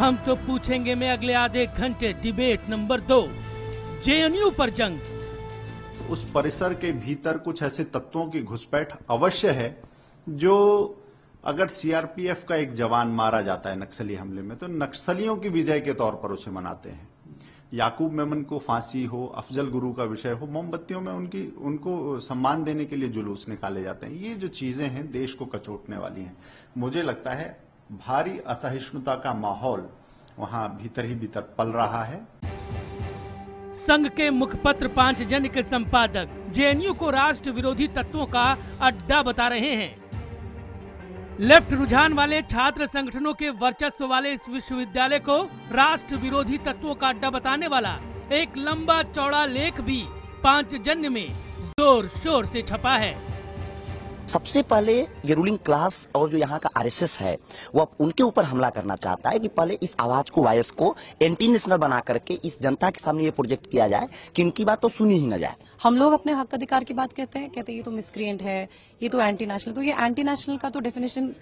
हम तो पूछेंगे में अगले आधे घंटे डिबेट नंबर दो जेएनयू पर जंग उस परिसर के भीतर कुछ ऐसे तत्वों की घुसपैठ अवश्य है जो अगर सीआरपीएफ का एक जवान मारा जाता है नक्सली हमले में तो नक्सलियों की विजय के तौर पर उसे मनाते हैं याकूब मेमन को फांसी हो अफजल गुरु का विषय हो मोमबत्तियों में उनकी उनको सम्मान देने के लिए जुलूस निकाले जाते हैं ये जो चीजें हैं देश को कचोटने वाली हैं मुझे लगता है भारी असहिष्णुता का माहौल वहां भीतर ही भीतर पल रहा है संघ के मुखपत्र जन के संपादक जेएनयू को राष्ट्र विरोधी तत्वों का अड्डा बता रहे हैं लेफ्ट रुझान वाले छात्र संगठनों के वर्चस्व वाले इस विश्वविद्यालय को राष्ट्र विरोधी तत्वों का अड्डा बताने वाला एक लंबा चौड़ा लेख भी पांच जन में जोर शोर से छपा है सबसे पहले ये रूलिंग क्लास और जो यहाँ का आरएसएस है वो अब उनके ऊपर हमला करना चाहता है कि पहले इस आवाज को वायस को एंटी नेशनल बना करके इस जनता के सामने ये प्रोजेक्ट किया जाए कि इनकी बात तो सुनी ही ना जाए हम लोग अपने हक अधिकार की बात कहते हैं कहते हैं ये तो मिसक्रियंट है ये तो एंटी नेशनल तो ये एंटी नेशनल का तो डेफिनेशन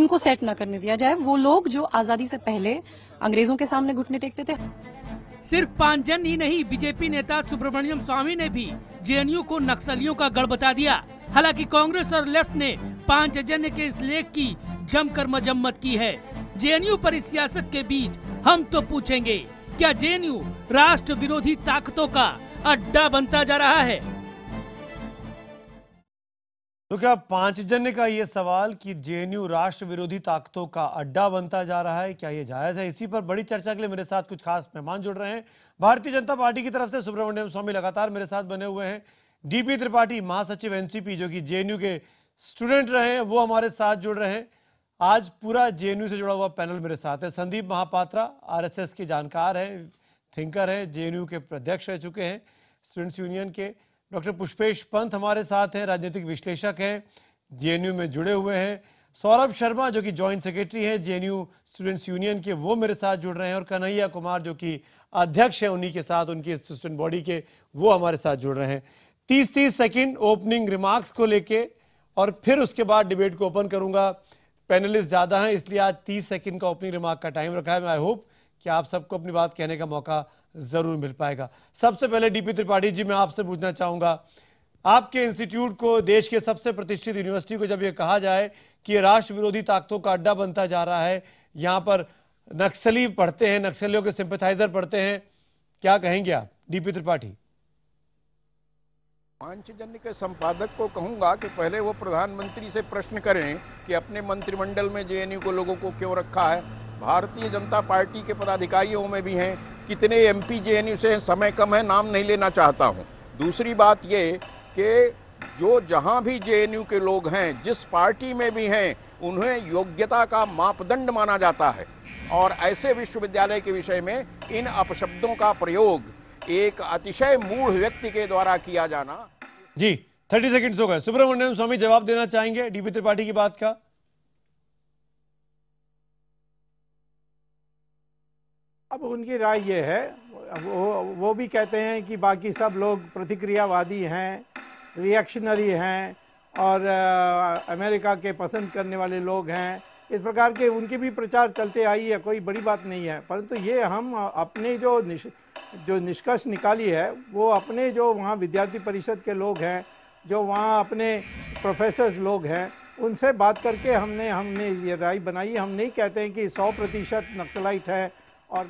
इनको सेट ना करने दिया जाए वो लोग जो आजादी से पहले अंग्रेजों के सामने घुटने टेकते थे सिर्फ जन ही नहीं बीजेपी नेता सुब्रमण्यम स्वामी ने भी जेएनयू को नक्सलियों का गढ़ बता दिया हालांकि कांग्रेस और लेफ्ट ने पांच जन्य के इस लेख की जमकर मजम्मत की है जेएनयू पर इस सियासत के बीच हम तो पूछेंगे क्या जेएनयू राष्ट्र विरोधी ताकतों का अड्डा बनता जा रहा है तो क्या पांचजन्य का ये सवाल कि जेएनयू राष्ट्र विरोधी ताकतों का अड्डा बनता जा रहा है क्या ये जायज है इसी पर बड़ी चर्चा के लिए मेरे साथ कुछ खास मेहमान जुड़ रहे हैं भारतीय जनता पार्टी की तरफ से सुब्रमण्यम स्वामी लगातार मेरे साथ बने हुए हैं डीपी त्रिपाठी महासचिव एनसीपी जो कि जेएनयू के स्टूडेंट रहे हैं वो हमारे साथ जुड़ रहे हैं आज पूरा जेएनयू से जुड़ा हुआ पैनल मेरे साथ है संदीप महापात्रा आर के जानकार है थिंकर है जेएनयू के अध्यक्ष रह चुके हैं स्टूडेंट्स यूनियन के डॉक्टर पुष्पेश पंत हमारे साथ हैं राजनीतिक विश्लेषक हैं जेएनयू में जुड़े हुए हैं सौरभ शर्मा जो कि जॉइंट सेक्रेटरी हैं जेएनयू स्टूडेंट्स यूनियन के वो मेरे साथ जुड़ रहे हैं और कन्हैया कुमार जो कि अध्यक्ष हैं उन्हीं के साथ उनकी स्टूडेंट बॉडी के वो हमारे साथ जुड़ रहे हैं तीस तीस सेकेंड ओपनिंग रिमार्क्स को लेके और फिर उसके बाद डिबेट को ओपन करूंगा पैनलिस्ट ज़्यादा हैं इसलिए आज तीस सेकेंड का ओपनिंग रिमार्क का टाइम रखा है मैं आई होप कि आप सबको अपनी बात कहने का मौका ज़रूर मिल पाएगा सबसे पहले डीपी त्रिपाठी जी मैं आपसे पूछना चाहूंगा आपके इंस्टीट्यूट को देश के सबसे प्रतिष्ठित यूनिवर्सिटी को जब यह कहा जाए कि राष्ट्र विरोधी ताकतों का अड्डा बनता जा रहा है यहां पर नक्सली पढ़ते हैं नक्सलियों के सिंपथाइजर पढ़ते हैं क्या कहेंगे आप डीपी त्रिपाठी पांचजन्य के संपादक को कहूंगा कि पहले वो प्रधानमंत्री से प्रश्न करें कि अपने मंत्रिमंडल में जेएनयू को लोगों को क्यों रखा है भारतीय जनता पार्टी के पदाधिकारियों में भी हैं कितने एम पी जे से समय कम है नाम नहीं लेना चाहता हूँ दूसरी बात ये कि जो जहाँ भी जे के लोग हैं जिस पार्टी में भी हैं उन्हें योग्यता का मापदंड माना जाता है और ऐसे विश्वविद्यालय के विषय में इन अपशब्दों का प्रयोग एक अतिशय मूढ़ व्यक्ति के द्वारा किया जाना जी थर्टी सेकेंड्स हो गए सुब्रमण्यम स्वामी जवाब देना चाहेंगे डीपी त्रिपाठी की बात का अब उनकी राय ये है वो वो भी कहते हैं कि बाकी सब लोग प्रतिक्रियावादी हैं रिएक्शनरी हैं और आ, अमेरिका के पसंद करने वाले लोग हैं इस प्रकार के उनके भी प्रचार चलते आई है कोई बड़ी बात नहीं है परंतु ये हम अपने जो निश, जो निष्कर्ष निकाली है वो अपने जो वहाँ विद्यार्थी परिषद के लोग हैं जो वहाँ अपने प्रोफेसर्स लोग हैं उनसे बात करके हमने हमने ये राय बनाई हम नहीं कहते हैं कि सौ प्रतिशत नक्सलाइट हैं और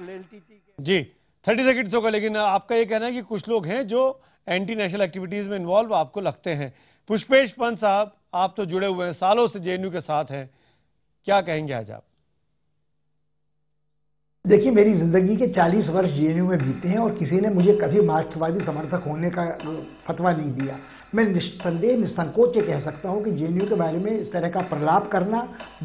जी थर्टी सेकेंड्स होगा लेकिन आपका ये कहना है कि कुछ लोग हैं जो एंटी नेशनल एक्टिविटीज़ में इन्वॉल्व आपको लगते हैं पुष्पेश पंत साहब आप तो जुड़े हुए हैं सालों से जेएनयू के साथ हैं क्या कहेंगे आज आप देखिए मेरी जिंदगी के 40 वर्ष जेएनयू में बीते हैं और किसी ने मुझे कभी मार्क्सवादी समर्थक होने का फतवा नहीं दिया मैं निस्संदेह निसंकोच ये कह सकता हूँ कि जे के बारे में इस तरह का प्रलाप करना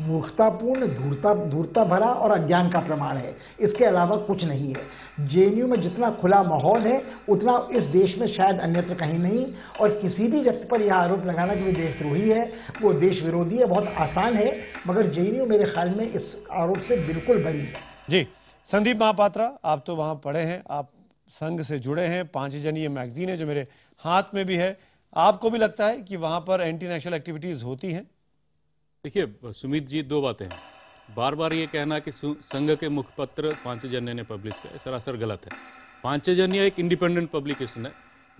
मूर्खतापूर्ण धूर्ता धूर्ता भरा और अज्ञान का प्रमाण है इसके अलावा कुछ नहीं है जे में जितना खुला माहौल है उतना इस देश में शायद अन्यत्र कहीं नहीं और किसी भी व्यक्ति पर यह आरोप लगाना कि वो देशद्रोही है वो देश विरोधी है बहुत आसान है मगर जे मेरे ख्याल में इस आरोप से बिल्कुल बड़ी है जी संदीप महापात्रा आप तो वहाँ पढ़े हैं आप संघ से जुड़े हैं पाँच ये मैगजीन है जो मेरे हाथ में भी है आपको भी लगता है कि वहाँ पर एंटी नेशनल एक्टिविटीज़ होती हैं देखिए सुमित जी दो बातें हैं बार बार ये कहना कि संघ के मुखपत्र पांचजन्य ने पब्लिश किया सरासर गलत है पांचजन्य एक इंडिपेंडेंट पब्लिकेशन है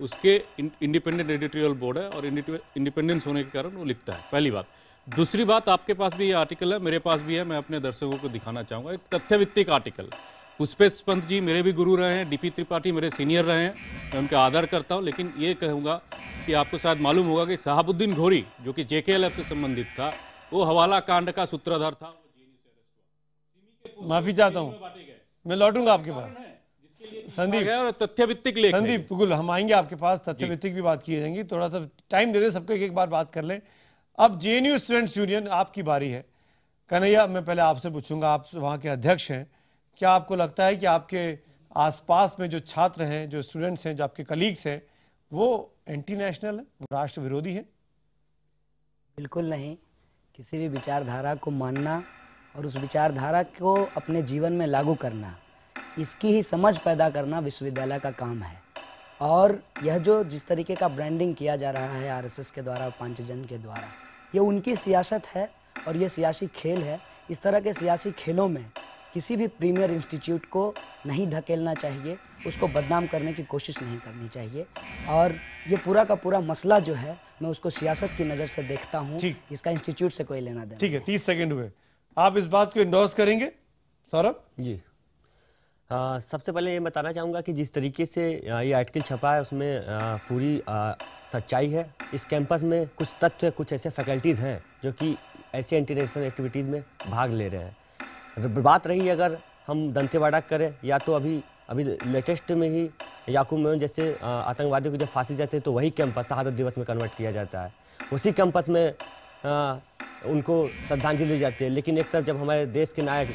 उसके इंडिपेंडेंट एडिटोरियल बोर्ड है और इंडिपेंडेंस होने के कारण वो लिखता है पहली बात दूसरी बात आपके पास भी ये आर्टिकल है मेरे पास भी है मैं अपने दर्शकों को दिखाना चाहूँगा एक तथ्यवित्तिक आर्टिकल है पुष्पेश पंत जी मेरे भी गुरु रहे हैं डीपी त्रिपाठी मेरे सीनियर रहे हैं मैं उनका आदर करता हूँ लेकिन ये कहूंगा कि आपको शायद मालूम होगा कि शहाबुद्दीन घोरी जो कि जेके से संबंधित था वो हवाला कांड का सूत्रधार था माफी चाहता हूँ मैं लौटूंगा आपके पास संदीप और तथ्यभित्तिक लेख संदीप बिल्कुल हम आएंगे आपके पास तथ्यभित्तिक भी बात की जाएंगी थोड़ा सा टाइम दे दे सबको एक एक बार बात कर लें अब जे स्टूडेंट्स यूनियन आपकी बारी है कन्हैया मैं पहले आपसे पूछूंगा आप वहाँ के अध्यक्ष हैं क्या आपको लगता है कि आपके आसपास में जो छात्र हैं जो स्टूडेंट्स हैं जो आपके कलीग्स हैं वो एंटी नेशनल है वो राष्ट्र विरोधी है बिल्कुल नहीं किसी भी विचारधारा को मानना और उस विचारधारा को अपने जीवन में लागू करना इसकी ही समझ पैदा करना विश्वविद्यालय का काम है और यह जो जिस तरीके का ब्रांडिंग किया जा रहा है आरएसएस के द्वारा पांचजन के द्वारा ये उनकी सियासत है और ये सियासी खेल है इस तरह के सियासी खेलों में किसी भी प्रीमियर इंस्टीट्यूट को नहीं धकेलना चाहिए उसको बदनाम करने की कोशिश नहीं करनी चाहिए और ये पूरा का पूरा मसला जो है मैं उसको सियासत की नज़र से देखता हूँ इसका इंस्टीट्यूट से कोई लेना देना ठीक है तीस सेकेंड हुए आप इस बात को इंडोर्स करेंगे सौरभ जी आ, सबसे पहले ये बताना चाहूँगा कि जिस तरीके से ये आर्टिकल छपा है उसमें आ, पूरी आ, सच्चाई है इस कैंपस में कुछ तथ्य कुछ ऐसे फैकल्टीज़ हैं जो कि ऐसे इंटरनेशनल एक्टिविटीज़ में भाग ले रहे हैं बात रही अगर हम दंतेवाड़ा करें या तो अभी अभी लेटेस्ट में ही याकूब में जैसे आतंकवादी को जब फांसी जाते हैं तो वही कैंपस शहादत दिवस में कन्वर्ट किया जाता है उसी कैंपस में आ, उनको श्रद्धांजलि दी जाती है लेकिन एक तरफ जब हमारे देश के नायक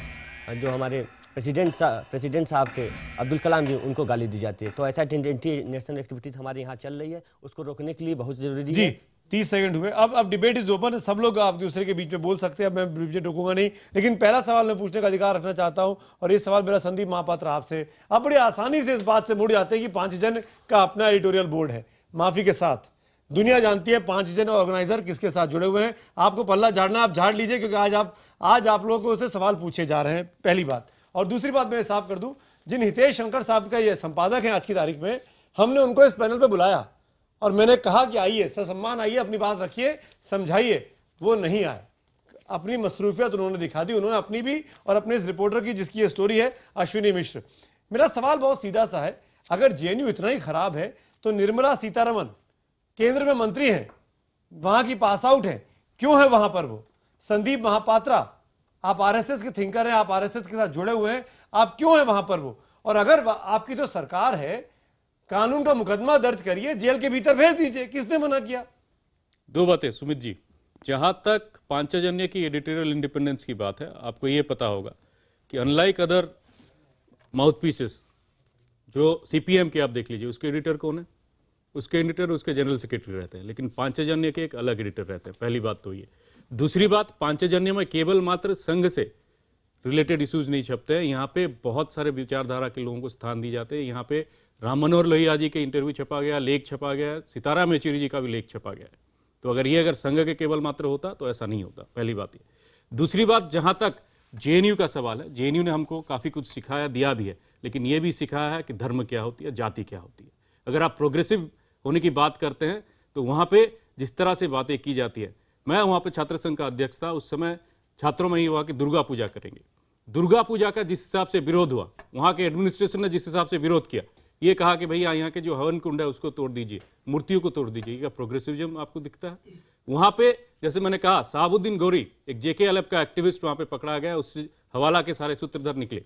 जो हमारे प्रेसिडेंट सा, प्रेसिडेंट साहब थे अब्दुल कलाम जी उनको गाली दी जाती है तो ऐसा नेशनल एक्टिविटीज़ हमारे यहाँ चल रही है उसको रोकने के लिए बहुत ज़रूरी है तीस सेकंड हुए अब अब डिबेट इज ओपन सब लोग आप दूसरे के बीच में बोल सकते हैं अब मैं बीच में नहीं लेकिन पहला सवाल मैं पूछने का अधिकार रखना चाहता हूं और ये सवाल मेरा संदीप महापात्र आपसे आप बड़ी आसानी से इस बात से मुड़ जाते हैं कि पांच जन का अपना एडिटोरियल बोर्ड है माफी के साथ दुनिया जानती है पांच जन ऑर्गेनाइजर किसके साथ जुड़े हुए हैं आपको पल्ला झाड़ना आप झाड़ लीजिए क्योंकि आज आप आज आप लोगों को उससे सवाल पूछे जा रहे हैं पहली बात और दूसरी बात मैं साफ कर दूँ जिन हितेश शंकर साहब का ये संपादक हैं आज की तारीख में हमने उनको इस पैनल पर बुलाया और मैंने कहा कि आइए ससम्मान आइए अपनी बात रखिए समझाइए वो नहीं आए अपनी मसरूफियत उन्होंने दिखा दी उन्होंने अपनी भी और अपने इस रिपोर्टर की जिसकी ये स्टोरी है अश्विनी मिश्र मेरा सवाल बहुत सीधा सा है अगर जे इतना ही खराब है तो निर्मला सीतारमन केंद्र में मंत्री हैं वहाँ की पास आउट हैं क्यों है वहाँ पर वो संदीप महापात्रा आप आरएसएस के थिंकर हैं आप आरएसएस के साथ जुड़े हुए हैं आप क्यों हैं वहाँ पर वो और अगर आपकी जो तो सरकार है कानून का मुकदमा दर्ज करिए जेल के भीतर भेज दीजिए किसने मना किया दो बातें सुमित जी जहां तक पांचजन्य की एडिटोरियल इंडिपेंडेंस की बात है आपको यह पता होगा कि अनलाइक अदर माउथ पीसेस जो सीपीएम के आप देख लीजिए उसके एडिटर कौन है उसके एडिटर उसके जनरल सेक्रेटरी रहते हैं लेकिन पांचजन्य के एक अलग एडिटर रहते हैं पहली बात तो ये दूसरी बात पांचजन्य में केवल मात्र संघ से रिलेटेड इश्यूज नहीं छपते हैं यहाँ पे बहुत सारे विचारधारा के लोगों को स्थान दी जाते हैं यहाँ पे राम मनोहर लोहिया जी के इंटरव्यू छपा गया लेख छपा गया सितारा येचुरी जी का भी लेख छपा गया है तो अगर ये अगर संघ के केवल मात्र होता तो ऐसा नहीं होता पहली बात ये दूसरी बात जहाँ तक जे का सवाल है जे ने हमको काफ़ी कुछ सिखाया दिया भी है लेकिन ये भी सिखाया है कि धर्म क्या होती है जाति क्या होती है अगर आप प्रोग्रेसिव होने की बात करते हैं तो वहाँ पे जिस तरह से बातें की जाती है मैं वहाँ पे छात्र संघ का अध्यक्ष था उस समय छात्रों में ही हुआ कि दुर्गा पूजा करेंगे दुर्गा पूजा का जिस हिसाब से विरोध हुआ वहाँ के एडमिनिस्ट्रेशन ने जिस हिसाब से विरोध किया ये कहा कि भैया यहाँ के जो हवन कुंड है उसको तोड़ दीजिए मूर्तियों को तोड़ दीजिए क्या प्रोग्रेसिविज्म आपको दिखता है वहाँ पे जैसे मैंने कहा साबुद्दीन गौरी एक जेके एलएफ का एक्टिविस्ट वहाँ पे पकड़ा गया उस हवाला के सारे सूत्रधर निकले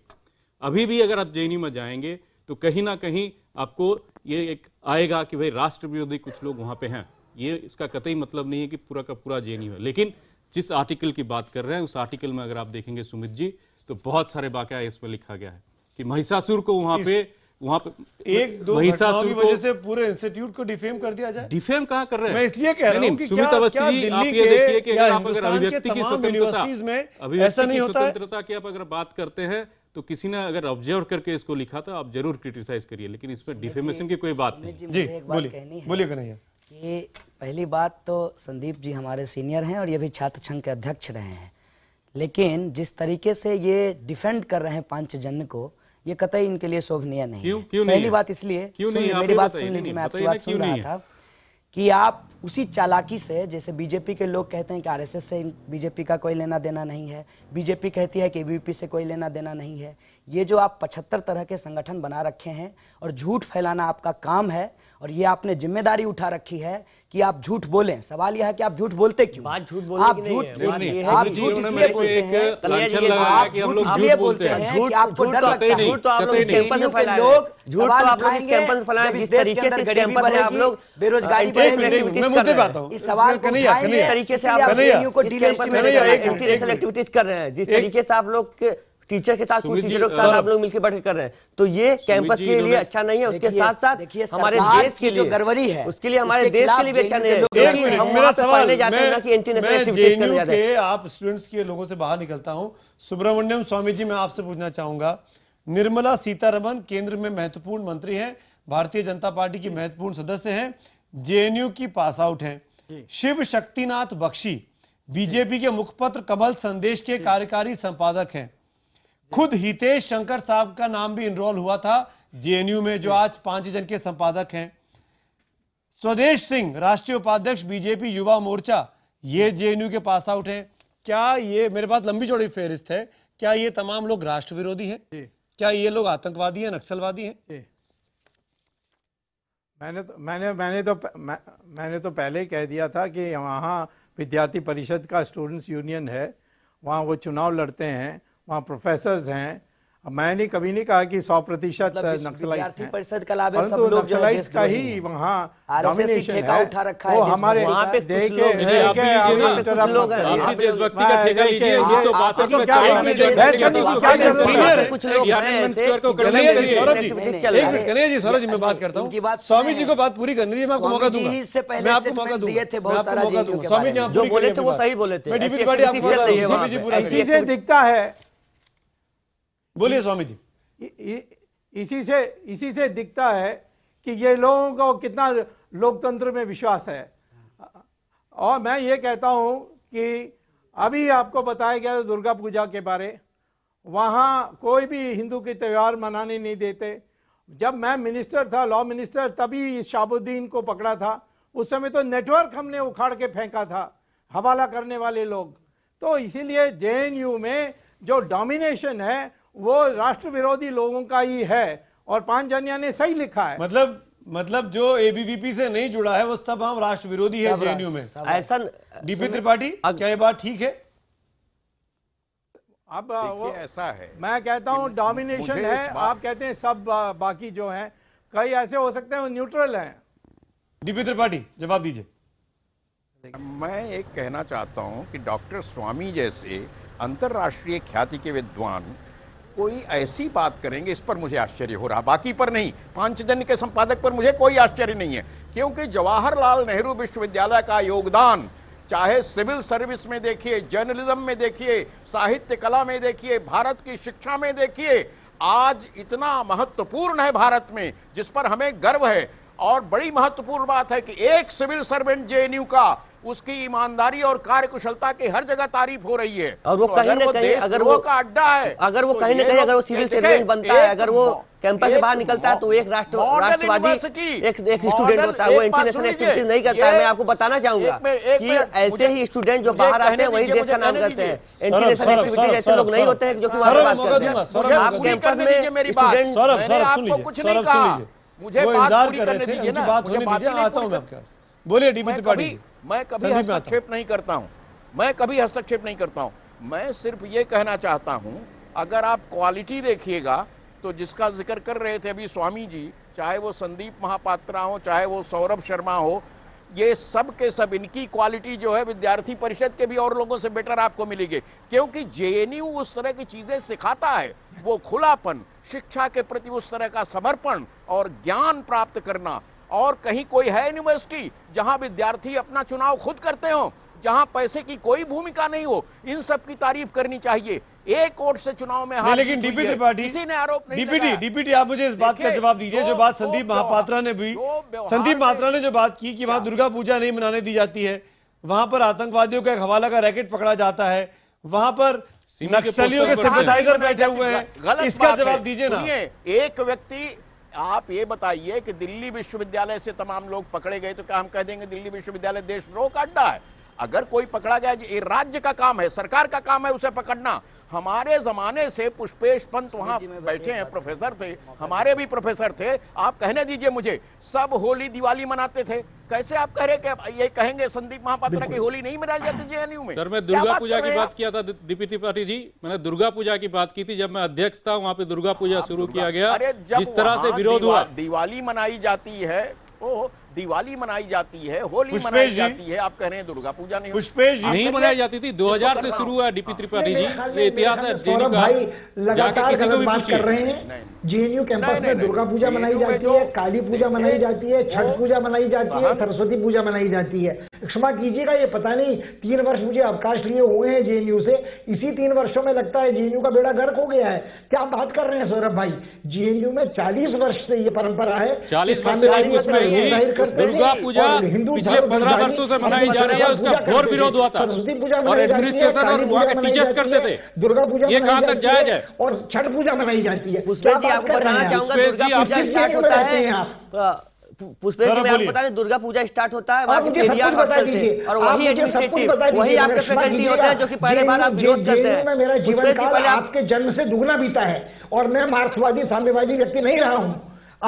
अभी भी अगर आप जेएनयू में जाएंगे तो कहीं ना कहीं आपको ये एक आएगा कि भाई राष्ट्र विरोधी कुछ लोग वहाँ पे हैं ये इसका कतई मतलब नहीं है कि पूरा का पूरा जेएनयू है लेकिन जिस आर्टिकल की बात कर रहे हैं उस आर्टिकल में अगर आप देखेंगे सुमित जी तो बहुत सारे वाक़ इसमें लिखा गया है कि महिषासुर को वहाँ पे वहाँ पे एक दो की वजह से पूरे इंस्टीट्यूट को डिफेम कर दिया जाए डिफेम कहा कर रहे हैं मैं इसलिए कह रहा हूँ कि क्या, क्या दिल्ली के, के या अगर अभिव्यक्ति की स्वतंत्रता में ऐसा नहीं होता स्वतंत्रता की आप अगर बात करते हैं तो किसी ने अगर ऑब्जर्व करके इसको लिखा था आप जरूर क्रिटिसाइज करिए लेकिन इस पर डिफेमेशन की कोई बात नहीं जी बोलिए बोलिए कन्हैया कि पहली बात तो संदीप जी हमारे सीनियर हैं और ये भी छात्र संघ के अध्यक्ष रहे हैं लेकिन जिस तरीके से ये डिफेंड कर रहे हैं पांच जन को ये कतई इनके लिए शोभनीय नहीं क्यों क्यों पहली नहीं बात इसलिए क्यों नहीं मेरी बात सुन लीजिए मैं आपकी बात सुन रहा था कि आप उसी चालाकी से जैसे बीजेपी के लोग कहते हैं कि आरएसएस से बीजेपी का कोई लेना देना नहीं है बीजेपी कहती है कि वीपी से कोई लेना देना नहीं है ये जो आप पचहत्तर तरह के संगठन बना रखे हैं और झूठ फैलाना आपका काम है और ये आपने जिम्मेदारी उठा रखी है कि आप झूठ बोलें सवाल यह है कि आप झूठ बोलते क्यों बात झूठ बोलने आप झूठ आप झूठ इसलिए बोलते हैं आप झूठ इसलिए बोलते हैं कि आपको डर तो लगता है झूठ तो आप लोग कैंपस में फैला लोग झूठ तो आप लोग कैंपस में फैला जिस तरीके से कैंपस में आप लोग बेरोजगारी मैं मुद्दे बात हूं इस सवाल को नहीं तरीके से आप लोगों को डील एक्टिविटीज कर रहे हैं जिस तरीके से आप लोग टीचर के साथ टीचरों के साथ आप लोग मिलकर बैठक कर रहे हैं तो ये कैंपस के लिए अच्छा नहीं है उसके साथ साथ हमारे देश की जो गड़बड़ी है उसके लिए हमारे देश के लिए अच्छा नहीं है आप स्टूडेंट्स के लोगों से बाहर निकलता हूँ सुब्रमण्यम स्वामी जी मैं आपसे पूछना चाहूंगा निर्मला सीतारमन केंद्र में महत्वपूर्ण मंत्री हैं भारतीय जनता पार्टी की महत्वपूर्ण सदस्य हैं जेएनयू की पास आउट हैं शिव शक्तिनाथ बख्शी बीजेपी के मुखपत्र कमल संदेश के कार्यकारी संपादक हैं खुद हितेश शंकर साहब का नाम भी इनरोल हुआ था जेएनयू में जो आज पांच जन के संपादक हैं स्वदेश सिंह राष्ट्रीय उपाध्यक्ष बीजेपी युवा मोर्चा ये जेएनयू के पास आउट हैं क्या ये मेरे पास लंबी चौड़ी फेहरिस्त है क्या ये तमाम लोग राष्ट्र विरोधी है क्या ये लोग आतंकवादी है नक्सलवादी है मैंने तो मैंने मैंने तो मैं, मैंने तो पहले कह दिया था कि वहाँ विद्यार्थी परिषद का स्टूडेंट्स यूनियन है वहाँ वो चुनाव लड़ते हैं वहाँ प्रोफेसर हैं मैंने कभी नहीं कहा कि सौ प्रतिशत मतलब नक्सलाइट परिषद का लाभ है सब लोग नक्सलाइट का ही वहाँ डोमिनेशन हाँ, है उठा रखा है हमारे देखे जी सौरभ जी मैं बात करता हूँ स्वामी जी को बात पूरी करनी थी मैं आपको मौका दूंगा इससे पहले आपको मौका दिए थे बहुत सारा स्वामी जी जो बोले थे वो सही बोले थे दिखता है बोलिए स्वामी जी इसी से इसी से दिखता है कि ये लोगों को कितना लोकतंत्र में विश्वास है और मैं ये कहता हूं कि अभी आपको बताया गया दुर्गा पूजा के बारे वहां कोई भी हिंदू के त्यौहार मनाने नहीं देते जब मैं मिनिस्टर था लॉ मिनिस्टर तभी शाबुद्दीन को पकड़ा था उस समय तो नेटवर्क हमने उखाड़ के फेंका था हवाला करने वाले लोग तो इसीलिए जे में जो डोमिनेशन है वो राष्ट्र विरोधी लोगों का ही है और पांचानिया ने सही लिखा है मतलब मतलब जो एबीवीपी से नहीं जुड़ा है वो सब हम राष्ट्र विरोधी है जेएनयू में ऐसा डीपी त्रिपाठी क्या ये बात ठीक है अब वो ऐसा है मैं कहता हूँ डोमिनेशन है आप कहते हैं सब बाकी जो हैं कई ऐसे हो सकते हैं वो न्यूट्रल हैं डीपी त्रिपाठी जवाब दीजिए मैं एक कहना चाहता हूं कि डॉक्टर स्वामी जैसे अंतर्राष्ट्रीय ख्याति के विद्वान कोई ऐसी बात करेंगे इस पर मुझे आश्चर्य हो रहा बाकी पर नहीं पांचजन के संपादक पर मुझे कोई आश्चर्य नहीं है क्योंकि जवाहरलाल नेहरू विश्वविद्यालय का योगदान चाहे सिविल सर्विस में देखिए जर्नलिज्म में देखिए साहित्य कला में देखिए भारत की शिक्षा में देखिए आज इतना महत्वपूर्ण है भारत में जिस पर हमें गर्व है और बड़ी महत्वपूर्ण बात है कि एक सिविल सर्वेंट जेएनयू का उसकी ईमानदारी और कार्यकुशलता की हर जगह तारीफ हो रही है और वो कहीं तो ना कहीं अगर वो का अड्डा है अगर वो तो कहीं ना कहीं अगर वो सिविल सर्वेंट बनता है अगर वो कैंपस से बाहर निकलता है तो एक राष्ट्र राष्ट्रवादी एक एक स्टूडेंट होता है वो इंटरनेशनल एक्टिविटीज नहीं करता है मैं आपको बताना चाहूंगा कि ऐसे ही स्टूडेंट जो बाहर आते हैं वही देश का नाम करते हैं इंटरनेशनल एक्टिविटीज ऐसे लोग नहीं होते हैं जो की आप कैंपस में स्टूडेंट कुछ नहीं कहा मुझे बोलिए डीपी त्रिपाठी मैं कभी हस्तक्षेप नहीं करता हूं मैं कभी हस्तक्षेप नहीं करता हूं मैं सिर्फ ये कहना चाहता हूं अगर आप क्वालिटी देखिएगा तो जिसका जिक्र कर रहे थे अभी स्वामी जी चाहे वो संदीप महापात्रा हो चाहे वो सौरभ शर्मा हो ये सब के सब इनकी क्वालिटी जो है विद्यार्थी परिषद के भी और लोगों से बेटर आपको मिलेगी क्योंकि जेएनयू उस तरह की चीजें सिखाता है वो खुलापन शिक्षा के प्रति उस तरह का समर्पण और ज्ञान प्राप्त करना और कहीं कोई है यूनिवर्सिटी जहां विद्यार्थी अपना चुनाव खुद करते हो जहां पैसे की कोई भूमिका नहीं हो इन सब की तारीफ करनी चाहिए एक कोर्ट से चुनाव में हार लेकिन डीपी त्रिपाठी किसी ने आरोप नहीं डीपीटी डीपीटी आप मुझे इस बात का जवाब दीजिए जो बात संदीप महापात्रा ने भी संदीप महापात्रा ने जो बात की कि वहां दुर्गा पूजा नहीं मनाने दी जाती है वहां पर आतंकवादियों का हवाला का रैकेट पकड़ा जाता है वहां पर नक्सलियों के सिंपथाइजर बैठे हुए हैं इसका जवाब दीजिए ना एक व्यक्ति आप ये बताइए कि दिल्ली विश्वविद्यालय से तमाम लोग पकड़े गए तो क्या हम कह देंगे दिल्ली विश्वविद्यालय देशद्रोह का अड्डा है अगर कोई पकड़ा गया ये राज्य का काम है सरकार का काम है उसे पकड़ना हमारे जमाने से पुष्पेश पंत वहां बैठे हैं प्रोफेसर थे हमारे भी प्रोफेसर थे आप कहने दीजिए मुझे सब होली दिवाली मनाते थे कैसे आप कह रहे कि ये कहेंगे संदीप महापात्रा की होली नहीं मनाई जाती जेएनयू में सर मैं दुर्गा पूजा की बात किया था दीपी त्रिपाठी जी मैंने दुर्गा पूजा की बात की थी जब मैं अध्यक्ष था वहां पे दुर्गा पूजा हाँ, शुरू किया गया जिस तरह से विरोध हुआ दिवाली मनाई जाती है ओ दिवाली मनाई जाती है होली मनाई जाती है आप कह रहे हैं दुर्गा पूजा नहीं पुष्पेश नहीं मनाई जाती थी 2000 से शुरू हुआ डीपी हाँ। त्रिपाठी जी ये इतिहास है जेएनयू का जाके किसी को भी हैं जेएनयू कैंपस में दुर्गा पूजा मनाई जाती है काली पूजा मनाई जाती है छठ पूजा मनाई जाती है सरस्वती पूजा मनाई जाती है क्षमा कीजिएगा ये पता नहीं तीन वर्ष मुझे अवकाश लिए हुए हैं जेएनयू से इसी तीन वर्षों में लगता है जेएनयू का बेड़ा गर्क हो गया है क्या बात कर रहे हैं सौरभ भाई जेएनयू में चालीस वर्ष से ये परंपरा है चालीस वर्ष दुर्गा पूजा हिंदू पिछले पंद्रह वर्षों से मनाई जा रही है उसका घोर विरोध हुआ था सरस्वती पूजा और एडमिनिस्ट्रेशन और वहाँ के टीचर्स करते थे दुर्गा पूजा ये कहाँ तक जायज जाए और छठ पूजा मनाई जाती है है आप पुष्पेंद्र जी आपको बता दें दुर्गा पूजा स्टार्ट होता है वहाँ पेरियार हॉस्टल से और वही एडमिनिस्ट्रेटिव वही आपके फैकल्टी होते हैं जो कि पहले बार आप विरोध करते हैं मेरा जीवन काल आपके जन्म से दुगना बीता है और मैं मार्क्सवादी साम्यवादी व्यक्ति नहीं रहा हूँ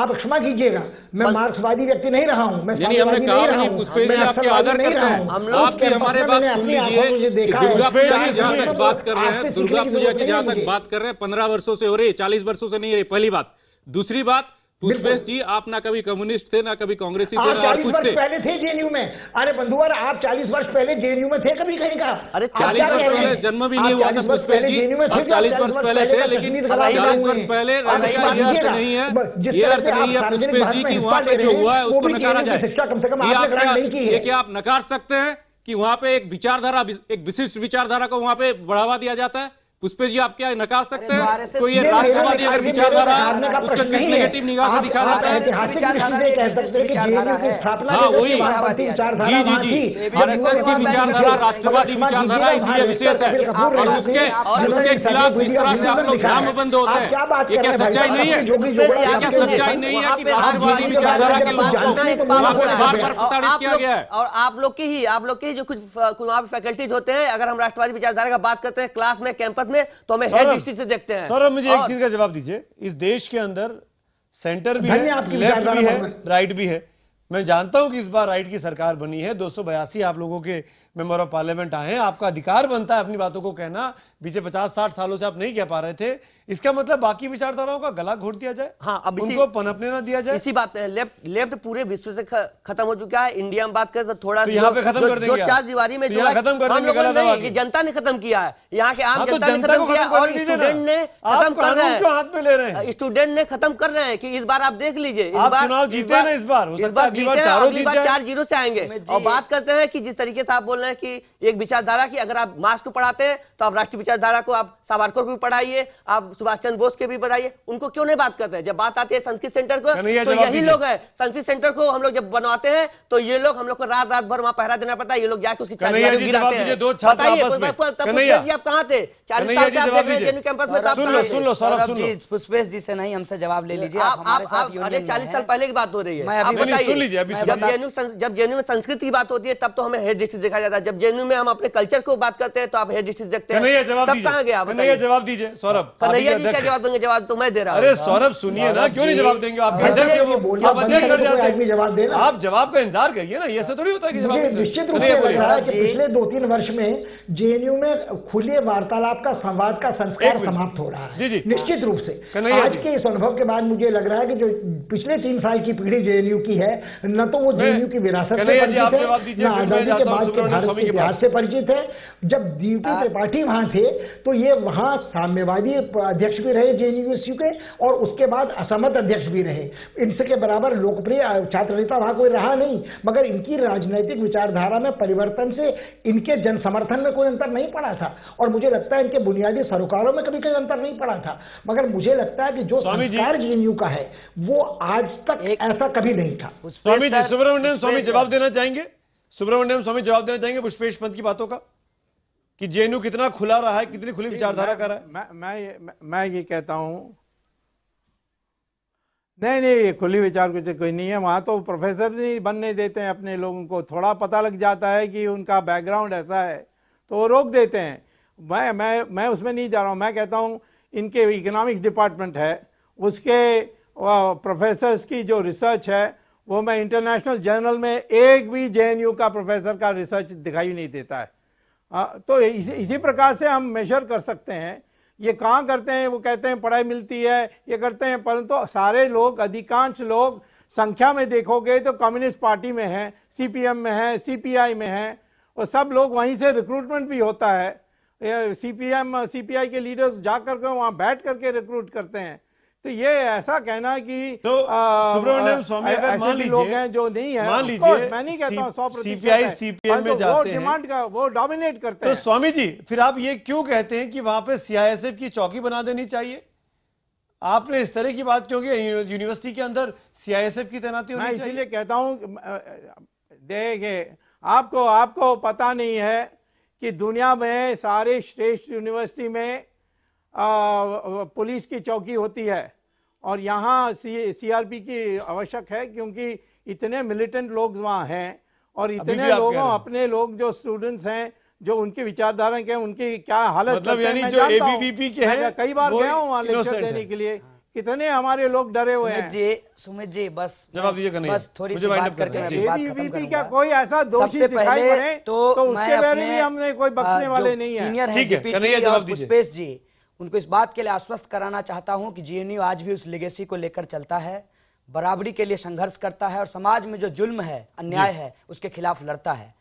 आप क्षमा कीजिएगा मैं मार्क्सवादी व्यक्ति नहीं रहा हूं मैं हमने कहा नहीं पुष्पेंद्र आपके आदर करते हैं हम लोग आपकी हमारे बात सुन लीजिए दुर्गा पूजा की जहां तक बात कर रहे हैं दुर्गा पूजा की जहां तक बात कर रहे हैं पंद्रह वर्षों से हो रही है चालीस वर्षों से नहीं रही पहली बात दूसरी बात पुष्पेश जी आप ना कभी कम्युनिस्ट थे ना कभी कांग्रेसी थे ना कुछ थे पहले थे जेएनयू में अरे बंधुआ आप 40 वर्ष पहले जेएनयू में थे कभी कहीं का अरे 40 वर्ष पहले जन्म भी नहीं हुआ था पुष्पेश जी आप 40 वर्ष पहले तो थे लेकिन 40 वर्ष पहले ये अर्थ नहीं है ये अर्थ नहीं है पुष्पेश जी की वहाँ पे जो हुआ है उसको नकारा जाए ये क्या आप नकार सकते हैं कि वहाँ पे एक विचारधारा एक विशिष्ट विचारधारा को वहाँ पे बढ़ावा दिया जाता है पुष्पे जी आप क्या नकार सकते हैं तो कोई ये राष्ट्रवादी अगर विचारधारा उसका किस नेगेटिव निगाह से दिखा रहा है हाँ वही जी जी जी आरएसएस तो की विचारधारा राष्ट्रवादी विचारधारा इसलिए विशेष है और उसके उसके खिलाफ जिस तरह से आप लोग बंद होते हैं ये क्या सच्चाई नहीं है ये क्या सच्चाई नहीं है की राष्ट्रवादी विचारधारा के लोग बार बार प्रताड़ित किया गया है और आप लोग की ही आप लोग की जो कुछ वहाँ फैकल्टीज होते हैं अगर हम राष्ट्रवादी विचारधारा का बात करते हैं क्लास में कैंपस में में तो हमें दृष्टि से देखते हैं सर मुझे एक चीज का जवाब दीजिए इस देश के अंदर सेंटर भी है लेफ्ट भी है राइट भी है मैं जानता हूं कि इस बार राइट की सरकार बनी है दो आप लोगों के मेंबर ऑफ पार्लियामेंट आए हैं आपका अधिकार बनता है अपनी बातों को कहना बीते पचास साठ सालों से आप नहीं कह पा रहे थे इसका मतलब बाकी विचारधाराओं का गला घोट दिया जाए हाँ अब उनको पनपने ना दिया जाए इसी बात लेफ्ट लेफ्ट पूरे विश्व से खत्म हो चुका है इंडिया में बात करें तो थोड़ा तो यहाँ पे तो खत्म कर देंगे चार दीवार में खत्म कर देंगे जनता ने खत्म किया है यहाँ के आम हाँ, तो जनता ने खत्म कर रहे हैं हाथ में ले रहे हैं स्टूडेंट ने खत्म कर रहे हैं की इस बार आप देख लीजिए चुनाव जीते ना इस बार इस बार चार जीरो से आएंगे और बात करते हैं कि जिस तरीके से आप बोल रहे रहे हैं कि एक विचारधारा की अगर आप मार्क्स को पढ़ाते हैं तो आप राष्ट्रीय विचारधारा को आप सावरकर को भी पढ़ाइए आप सुभाष चंद्र बोस के भी बताइए उनको क्यों नहीं बात करते जब बात आती है संस्कृत सेंटर को तो यही लोग है संस्कृत सेंटर को हम लोग जब बनवाते हैं तो ये लोग हम लोग को रात रात भर वहां पहरा देना पड़ता है ये लोग जाकर उसकी आप कहा थे पुष्पेश जी से नहीं हमसे जवाब ले लीजिए आप अरे चालीस साल पहले की बात हो रही है जब जेएनयू में संस्कृत की बात होती है तब तो हमें हेड डिस्ट्रिक्ट देखा जाता है था जब जेएनयू में हम अपने कल्चर को बात करते हैं तो आप हेड स्टेट देखते हैं जवाब दीजिए सौरभ कन्हैया जी क्या जवाब देंगे जवाब तो मैं दे रहा हूँ अरे सौरभ सुनिए ना क्यों नहीं जवाब देंगे आप तो जवाब का इंतजार करिए ना ऐसा थोड़ी होता है कि पिछले दो तीन वर्ष में जेएनयू में खुले वार्तालाप का संवाद का संस्कार समाप्त हो रहा है जी जी निश्चित रूप से आज के इस अनुभव के बाद मुझे लग रहा है कि जो पिछले तीन साल की पीढ़ी जेएनयू की है न तो वो जेएनयू की विरासत से भारत के इतिहास से परिचित है जब दीपू त्रिपाठी हाँ। वहां थे तो ये वहां साम्यवादी अध्यक्ष भी रहे जे के और उसके बाद असमत अध्यक्ष भी रहे इनके बराबर लोकप्रिय छात्र नेता वहां कोई रहा नहीं मगर इनकी राजनीतिक विचारधारा में परिवर्तन से इनके जन समर्थन में कोई अंतर नहीं पड़ा था और मुझे लगता है इनके बुनियादी सरोकारों में कभी कोई अंतर नहीं पड़ा था मगर मुझे लगता है कि जो संस्कार जेएनयू का है वो आज तक ऐसा कभी नहीं था स्वामी जी सुब्रमण्यम स्वामी जवाब देना चाहेंगे सुब्रमण्यम स्वामी जवाब देना चाहेंगे पुष्पेश पंत की बातों का कि जेएनयू कितना खुला रहा है कितनी खुली विचारधारा कर रहा है मैं मैं मैं, ये कहता हूं नहीं नहीं ये खुली विचार कुछ कोई नहीं है वहां तो प्रोफेसर नहीं बनने देते हैं अपने लोगों को थोड़ा पता लग जाता है कि उनका बैकग्राउंड ऐसा है तो वो रोक देते हैं मैं मैं मैं उसमें नहीं जा रहा हूँ मैं कहता हूँ इनके इकोनॉमिक्स डिपार्टमेंट है उसके प्रोफेसर्स की जो रिसर्च है वो मैं इंटरनेशनल जर्नल में एक भी जे का प्रोफेसर का रिसर्च दिखाई नहीं देता है आ, तो इस, इसी प्रकार से हम मेजर कर सकते हैं ये कहाँ करते हैं वो कहते हैं पढ़ाई मिलती है ये करते हैं परंतु सारे लोग अधिकांश लोग संख्या में देखोगे तो कम्युनिस्ट पार्टी में है सी में है सी में है और सब लोग वहीं से रिक्रूटमेंट भी होता है सी पी के लीडर्स जा करके वहाँ बैठ करके रिक्रूट करते हैं तो ये ऐसा कहना कि तो सुब्रमण्यम स्वामी अगर मान लीजिए लोग हैं जो नहीं है मान लीजिए मैं नहीं कहता सौ सीपीआई सीपीएम में जाते हैं डिमांड का वो डोमिनेट करते तो हैं तो स्वामी जी फिर आप ये क्यों कहते हैं कि वहां पे सीआईएसएफ की चौकी बना देनी चाहिए आपने इस तरह की बात क्यों की यूनिवर्सिटी के अंदर सीआईएसएफ की तैनाती होनी चाहिए इसीलिए कहता हूँ देखे आपको आपको पता नहीं है कि दुनिया में सारे श्रेष्ठ यूनिवर्सिटी में पुलिस की चौकी होती है और यहाँ सी सीआरपी की आवश्यक है क्योंकि इतने मिलिटेंट लोग वहाँ हैं और इतने लोगों अपने लोग जो स्टूडेंट्स हैं जो उनके विचारधारा के उनकी क्या हालत मतलब यानी जो एबीवीपी के हैं कई बार गया हूँ वहाँ लेक्चर देने के लिए कितने हमारे लोग डरे हुए हैं जी सुमित जी बस जवाब दीजिए बस थोड़ी सी बात करके मैं बात खत्म क्या कोई ऐसा दोषी दिखाई पड़े तो, तो उसके बारे में हमने कोई बख्शने वाले नहीं है ठीक है कन्हैया जवाब दीजिए पुष्पेश जी उनको इस बात के लिए आश्वस्त कराना चाहता हूँ कि जे आज भी उस लेगेसी को लेकर चलता है बराबरी के लिए संघर्ष करता है और समाज में जो जुल्म है अन्याय है उसके खिलाफ लड़ता है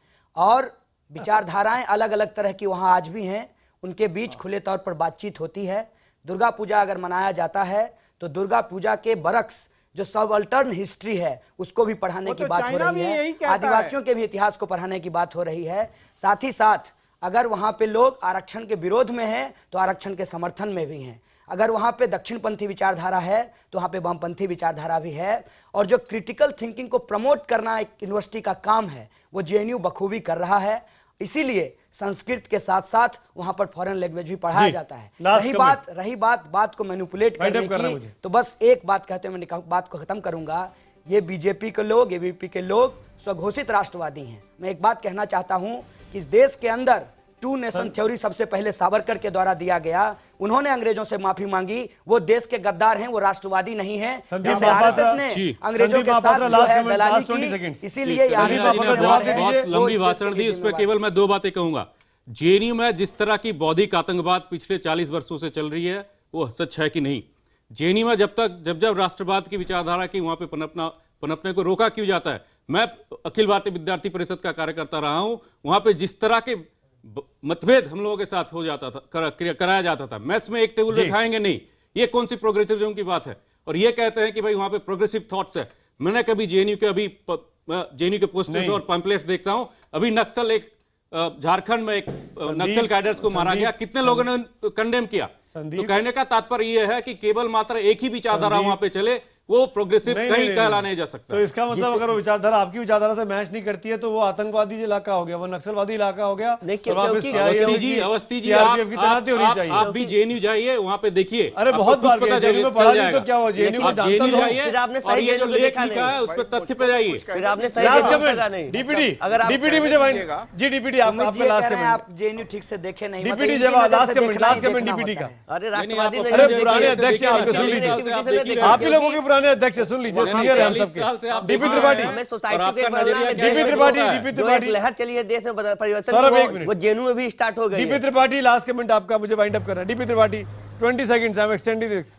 और विचारधाराएं अलग अलग तरह की वहाँ आज भी हैं उनके बीच हाँ। खुले तौर पर बातचीत होती है दुर्गा पूजा अगर मनाया जाता है तो दुर्गा पूजा के बरक्स जो सब अल्टर्न हिस्ट्री है उसको भी पढ़ाने की तो बात हो रही है आदिवासियों के भी इतिहास को पढ़ाने की बात हो रही है साथ ही साथ अगर वहाँ पे लोग आरक्षण के विरोध में हैं तो आरक्षण के समर्थन में भी हैं अगर वहाँ पे दक्षिणपंथी विचारधारा है तो वहाँ पे वामपंथी विचारधारा भी है और जो क्रिटिकल थिंकिंग को प्रमोट करना एक यूनिवर्सिटी का काम है वो जे बखूबी कर रहा है इसीलिए संस्कृत के साथ साथ वहाँ पर फॉरेन लैंग्वेज भी पढ़ाया जाता है रही बात रही बात बात को मैनुपुलेट करने कर तो बस एक बात कहते हुए बात को खत्म करूंगा ये बीजेपी के लोग ये बीपी के लोग स्वघोषित राष्ट्रवादी हैं मैं एक बात कहना चाहता हूं कि इस देश के अंदर टू नेशन थ्योरी सबसे पहले सावरकर के द्वारा दिया गया उन्होंने अंग्रेजों से माफी मांगी वो देश के गद्दार हैं वो राष्ट्रवादी नहीं है आरएसएस ने अंग्रेजों के साथ जो है की इसीलिए लंबी भाषण दी उसमें केवल मैं दो बातें कहूंगा जेएनयू में जिस तरह की बौद्धिक आतंकवाद पिछले चालीस वर्षो से चल रही है वो सच है कि नहीं में जब तक जब जब राष्ट्रवाद की विचारधारा की वहां पे पनपना पनपने को रोका क्यों जाता है मैं अखिल भारतीय विद्यार्थी परिषद का कार्यकर्ता रहा हूं वहां पे जिस तरह के मतभेद हम लोगों के साथ हो जाता था कर, कर, कराया जाता था मैथ्स में एक टेबल दिखाएंगे नहीं ये कौन सी प्रोग्रेसिविज्म की बात है और ये कहते हैं कि भाई वहां पे प्रोग्रेसिव थॉट्स है मैंने कभी जेएनयू के अभी जेएनयू के पोस्टर्स और पंपलेट्स देखता हूँ अभी नक्सल एक झारखंड में एक नक्सल कैडर्स को मारा गया कितने लोगों ने कंडेम किया तो कहने का तात्पर्य यह है कि केवल मात्र एक ही विचारधारा वहां पे चले वो प्रोग्रेसिव नहीं, कहीं कहला नहीं जा सकता तो इसका मतलब अगर तो- विचारधारा आपकी विचारधारा से मैच नहीं करती है तो वो आतंकवादी इलाका हो गया वो नक्सलवादी इलाका हो गया तो अवस्थी जी आप भी जेएनयू जाइए वहां पे देखिए अरे बहुत बार तो क्या हुआ जेएनयू तो उस पर तथ्य पे जाइए डीपीडी अगर डीपीडी मुझे जी डीपीडी आप जेएनयू ठीक से देखे नहीं डीपीडी मतलब जब लास्ट लास्ट डीपीडी का अरे राष्ट्रवादी अरे पुराने अध्यक्ष आप ही लोगों के पुराने अध्यक्ष सुन लीजिए सीनियर हम सबके DP Tripathi DP Tripathi DP Tripathi लहर चली है देश में परिवर्तन वो जेनू में भी स्टार्ट हो गई डीपी त्रिपाठी लास्ट कमेंट आपका मुझे वाइंड अप करना DP Tripathi 20 seconds I am extending this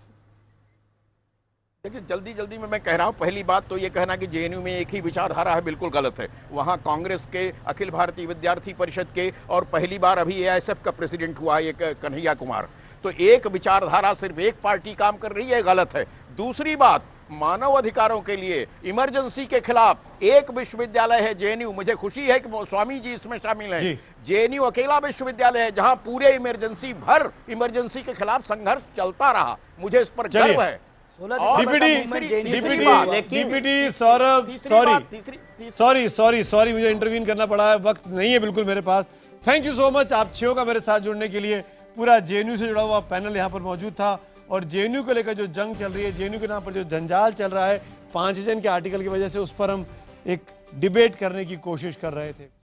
देखिए जल्दी जल्दी में मैं कह रहा हूँ पहली बात तो ये कहना कि जेएनयू में एक ही विचारधारा है बिल्कुल गलत है वहाँ कांग्रेस के अखिल भारतीय विद्यार्थी परिषद के और पहली बार अभी एआईएसएफ का प्रेसिडेंट हुआ है कन्हैया कुमार तो एक विचारधारा सिर्फ एक पार्टी काम कर रही है गलत है दूसरी बात मानव अधिकारों के लिए इमरजेंसी के खिलाफ एक विश्वविद्यालय है जेएनयू मुझे खुशी है कि स्वामी जी इसमें शामिल है जेएनयू अकेला विश्वविद्यालय है जहां पूरे इमरजेंसी भर इमरजेंसी के खिलाफ संघर्ष चलता रहा मुझे इस पर गर्व है deputy Saurabh sorry sorry sorry sorry मुझे इंटरव्यून करना पड़ा है वक्त नहीं है बिल्कुल मेरे पास थैंक यू सो मच आप छो का मेरे साथ जुड़ने के लिए पूरा जेएनयू से जुड़ा हुआ पैनल यहाँ पर मौजूद था और जे को लेकर जो जंग चल रही है जे के नाम पर जो जंजाल चल रहा है पाँच के आर्टिकल की वजह से उस पर हम एक डिबेट करने की कोशिश कर रहे थे